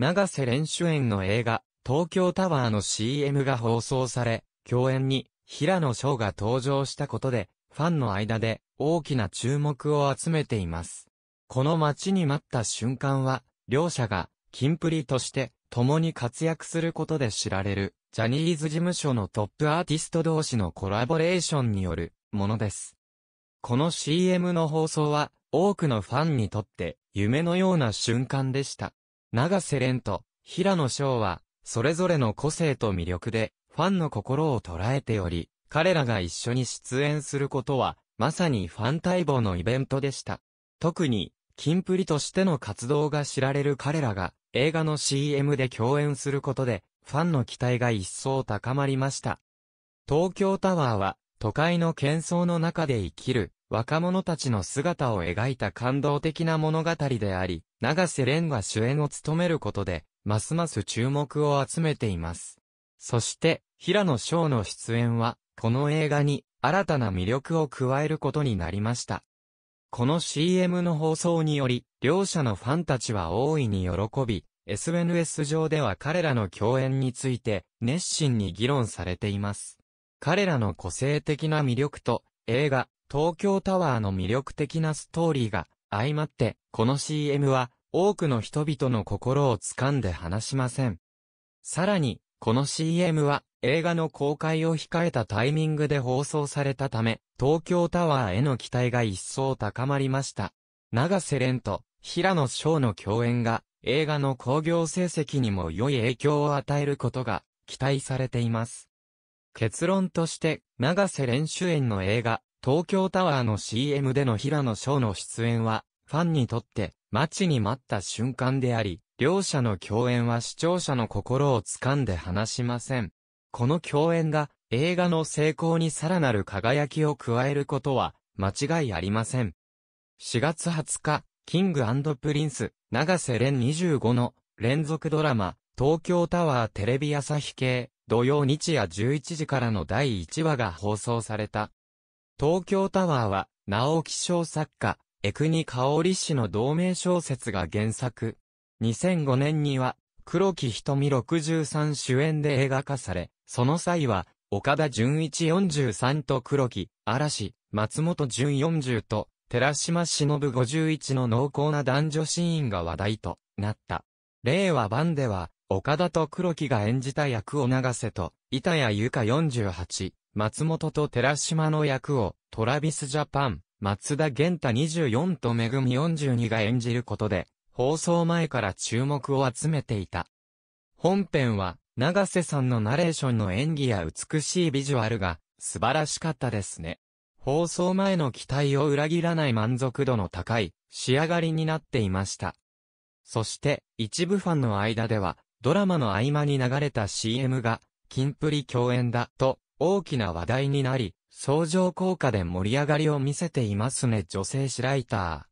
長瀬廉主演の映画、東京タワーの CM が放送され、共演に平野翔が登場したことで、ファンの間で大きな注目を集めています。この待ちに待った瞬間は、両者が、キンプリとして、共に活躍することで知られる、ジャニーズ事務所のトップアーティスト同士のコラボレーションによる、ものです。この CM の放送は、多くのファンにとって、夢のような瞬間でした。長瀬廉と平野翔は、それぞれの個性と魅力で、ファンの心を捉えており、彼らが一緒に出演することは、まさにファン待望のイベントでした。特に、キンプリとしての活動が知られる彼らが、映画の CM で共演することで、ファンの期待が一層高まりました。東京タワーは、都会の喧騒の中で生きる、若者たちの姿を描いた感動的な物語であり、長瀬廉が主演を務めることで、ますます注目を集めています。そして、平野翔の出演は、この映画に新たな魅力を加えることになりました。この CM の放送により、両者のファンたちは大いに喜び、SNS 上では彼らの共演について熱心に議論されています。彼らの個性的な魅力と映画、東京タワーの魅力的なストーリーが相まって、この CM は多くの人々の心を掴んで離しません。さらに、この CM は映画の公開を控えたタイミングで放送されたため、東京タワーへの期待が一層高まりました。長瀬廉と平野翔の共演が映画の興行成績にも良い影響を与えることが期待されています。結論として、長瀬廉主演の映画、東京タワーの CM での平野翔の出演は、ファンにとって待ちに待った瞬間であり、両者の共演は視聴者の心を掴んで離しません。この共演が映画の成功にさらなる輝きを加えることは間違いありません。4月20日、キングプリンス、長瀬廉25の連続ドラマ、東京タワーテレビ朝日系、土曜日夜11時からの第1話が放送された。東京タワーは、直木賞作家、江国香織氏の同名小説が原作。2005年には、黒木瞳63主演で映画化され、その際は、岡田純一43と黒木、嵐、松本純40と、寺島忍51の濃厚な男女シーンが話題となった。令和版では、岡田と黒木が演じた役を長瀬と、板谷由香48、松本と寺島の役を、トラビスジャパン、松田玄太24とめぐみ42が演じることで、放送前から注目を集めていた。本編は、長瀬さんのナレーションの演技や美しいビジュアルが、素晴らしかったですね。放送前の期待を裏切らない満足度の高い仕上がりになっていました。そして一部ファンの間ではドラマの合間に流れた CM がキンプリ共演だと大きな話題になり、相乗効果で盛り上がりを見せていますね女性誌ライタ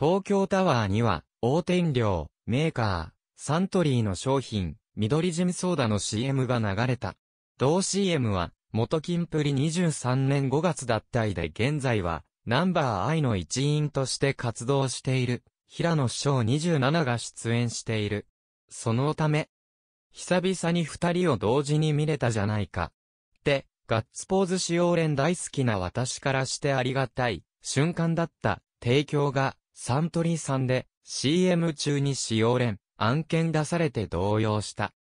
ー。東京タワーには、大天領、メーカー、サントリーの商品、緑ジムソーダの CM が流れた。同 CM は、元金プリ23年5月脱退で現在は、ナンバーアイの一員として活動している、平野翔27が出演している。そのため、久々に二人を同時に見れたじゃないか。、ガッツポーズ使用連大好きな私からしてありがたい、瞬間だった、提供が、サントリーさんで、CM 中に使用連、案件出されて動揺した。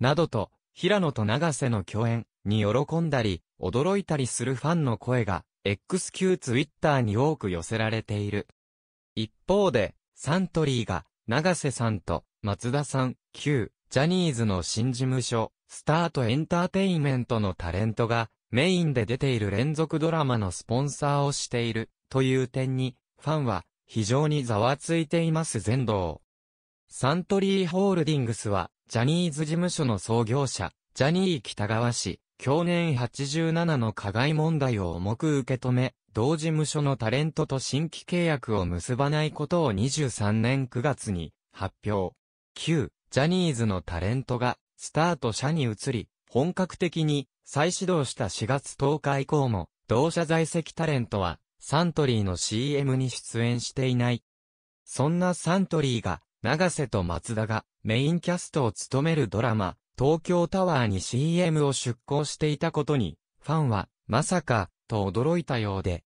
などと、平野と長瀬の共演に喜んだり、驚いたりするファンの声が、XQ ツイッターに多く寄せられている。一方で、サントリーが、長瀬さんと、松田さん、旧、ジャニーズの新事務所、スタートエンターテインメントのタレントが、メインで出ている連続ドラマのスポンサーをしている、という点に、ファンは、非常にざわついています全道。サントリーホールディングスは、ジャニーズ事務所の創業者、ジャニー北川氏、去年87の加害問題を重く受け止め、同事務所のタレントと新規契約を結ばないことを23年9月に発表。9、ジャニーズのタレントがスタート社に移り、本格的に再始動した4月10日以降も、同社在籍タレントは、サントリーの CM に出演していない。そんなサントリーが、長瀬と松田がメインキャストを務めるドラマ、東京タワーに CM を出稿していたことに、ファンは、まさか、と驚いたようで。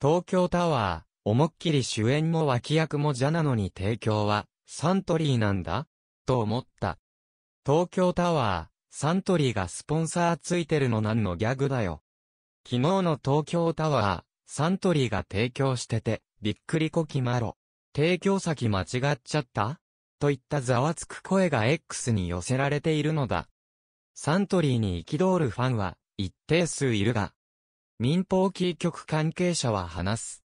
東京タワー、思いっきり主演も脇役もじゃなのに提供は、サントリーなんだと思った、東京タワー、サントリーがスポンサーついてるのなんのギャグだよ。昨日の東京タワー、サントリーが提供してて、びっくりこきまろ。提供先間違っちゃったといったざわつく声が X に寄せられているのだ。サントリーに憤るファンは、一定数いるが、民放キー局関係者は話す。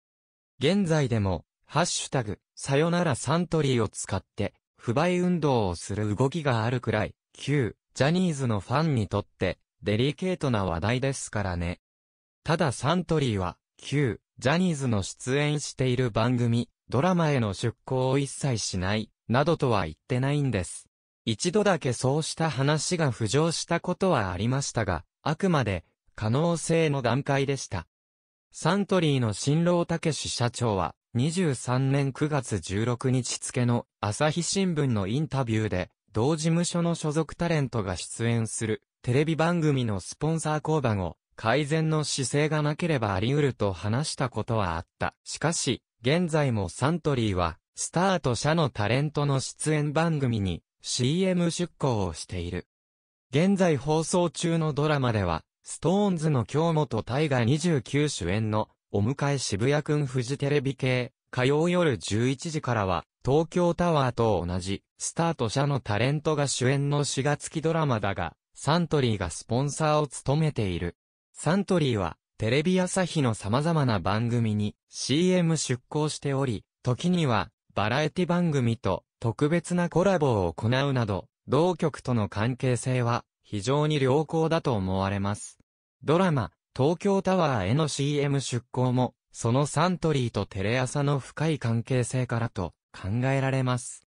現在でも、ハッシュタグ、さよならサントリーを使って、不買運動をする動きがあるくらい、旧、ジャニーズのファンにとって、デリケートな話題ですからね。ただサントリーは、旧、ジャニーズの出演している番組、ドラマへの出向を一切しない、などとは言ってないんです。一度だけそうした話が浮上したことはありましたが、あくまで、可能性の段階でした。サントリーの新郎武史社長は、2 3年9月16日付の朝日新聞のインタビューで、同事務所の所属タレントが出演するテレビ番組のスポンサー交番を改善の姿勢がなければあり得ると話したことはあった。しかし、現在もサントリーは、スターと社のタレントの出演番組に CM 出向をしている。現在放送中のドラマでは、ストーンズの京本大我29主演のお迎え渋谷くんフジテレビ系、火曜夜11時からは、東京タワーと同じ、スタート社のタレントが主演の4月期ドラマだが、サントリーがスポンサーを務めている。サントリーは、テレビ朝日の様々な番組に CM 出向しており、時には、バラエティ番組と特別なコラボを行うなど、同局との関係性は非常に良好だと思われます。ドラマ、東京タワーへの CM 出向も、そのサントリーとテレ朝の深い関係性からと考えられます。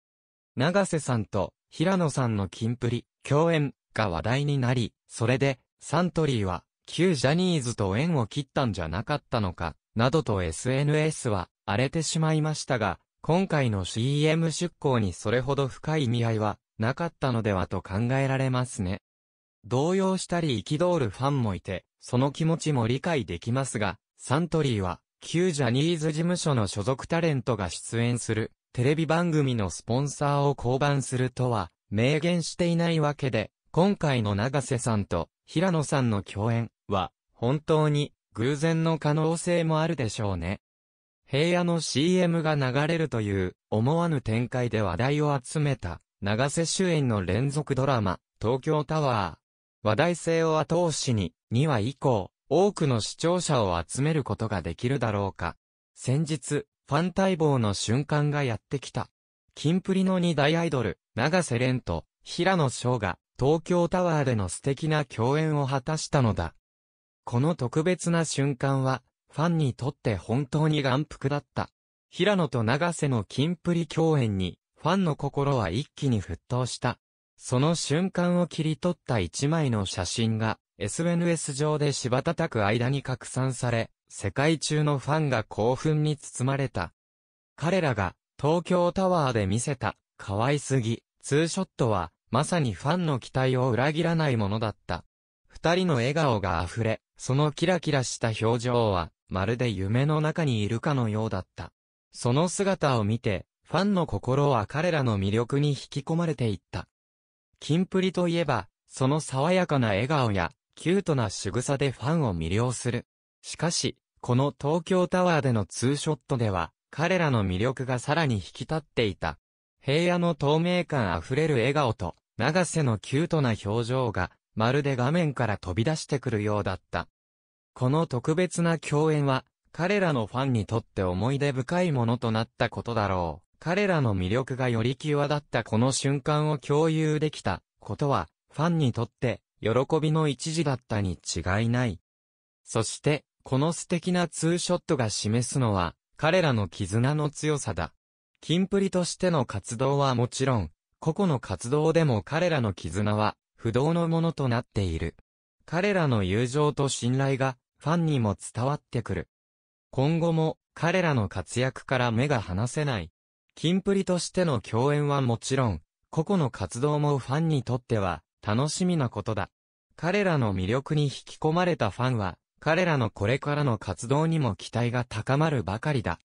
長瀬さんと平野さんのキンプリ、共演が話題になり、それで、サントリーは、旧ジャニーズと縁を切ったんじゃなかったのか、などと SNS は荒れてしまいましたが、今回の CM 出向にそれほど深い意味合いはなかったのではと考えられますね。動揺したり憤るファンもいて、その気持ちも理解できますが、サントリーは、旧ジャニーズ事務所の所属タレントが出演する、テレビ番組のスポンサーを降板するとは、明言していないわけで、今回の長瀬さんと平野さんの共演は、本当に偶然の可能性もあるでしょうね。平野の CM が流れるという思わぬ展開で話題を集めた、長瀬主演の連続ドラマ、東京タワー。話題性を後押しに、2話以降、多くの視聴者を集めることができるだろうか。先日、ファン待望の瞬間がやってきた。金プリの2大アイドル、長瀬廉と平野翔が東京タワーでの素敵な共演を果たしたのだ。この特別な瞬間は、ファンにとって本当に眼福だった。平野と長瀬の金プリ共演に、ファンの心は一気に沸騰した。その瞬間を切り取った一枚の写真が SNS 上で柴叩く間に拡散され、世界中のファンが興奮に包まれた。彼らが東京タワーで見せた可愛すぎツーショットはまさにファンの期待を裏切らないものだった。二人の笑顔が溢れ、そのキラキラした表情はまるで夢の中にいるかのようだった。その姿を見て、ファンの心は彼らの魅力に引き込まれていった。キンプリといえば、その爽やかな笑顔や、キュートな仕草でファンを魅了する。しかし、この東京タワーでのツーショットでは、彼らの魅力がさらに引き立っていた。平野の透明感あふれる笑顔と、長瀬のキュートな表情が、まるで画面から飛び出してくるようだった。この特別な共演は、彼らのファンにとって思い出深いものとなったことだろう。彼らの魅力がより際立ったこの瞬間を共有できたことは、ファンにとって喜びの一時だったに違いない。そして、この素敵なツーショットが示すのは、彼らの絆の強さだ。キンプリとしての活動はもちろん、個々の活動でも彼らの絆は、不動のものとなっている。彼らの友情と信頼が、ファンにも伝わってくる。今後も、彼らの活躍から目が離せない。キンプリとしての共演はもちろん、個々の活動もファンにとっては楽しみなことだ。彼らの魅力に引き込まれたファンは、彼らのこれからの活動にも期待が高まるばかりだ。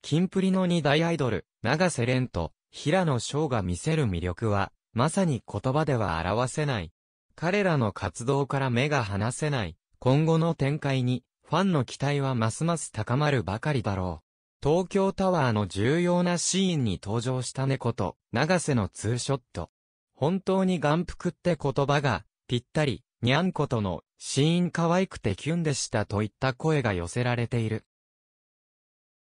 キンプリの二大アイドル、長瀬廉と平野翔が見せる魅力は、まさに言葉では表せない。彼らの活動から目が離せない、今後の展開に、ファンの期待はますます高まるばかりだろう。東京タワーの重要なシーンに登場した猫と、長瀬のツーショット。本当に眼福って言葉が、ぴったり、にゃんことの、シーン可愛くてキュンでしたといった声が寄せられている。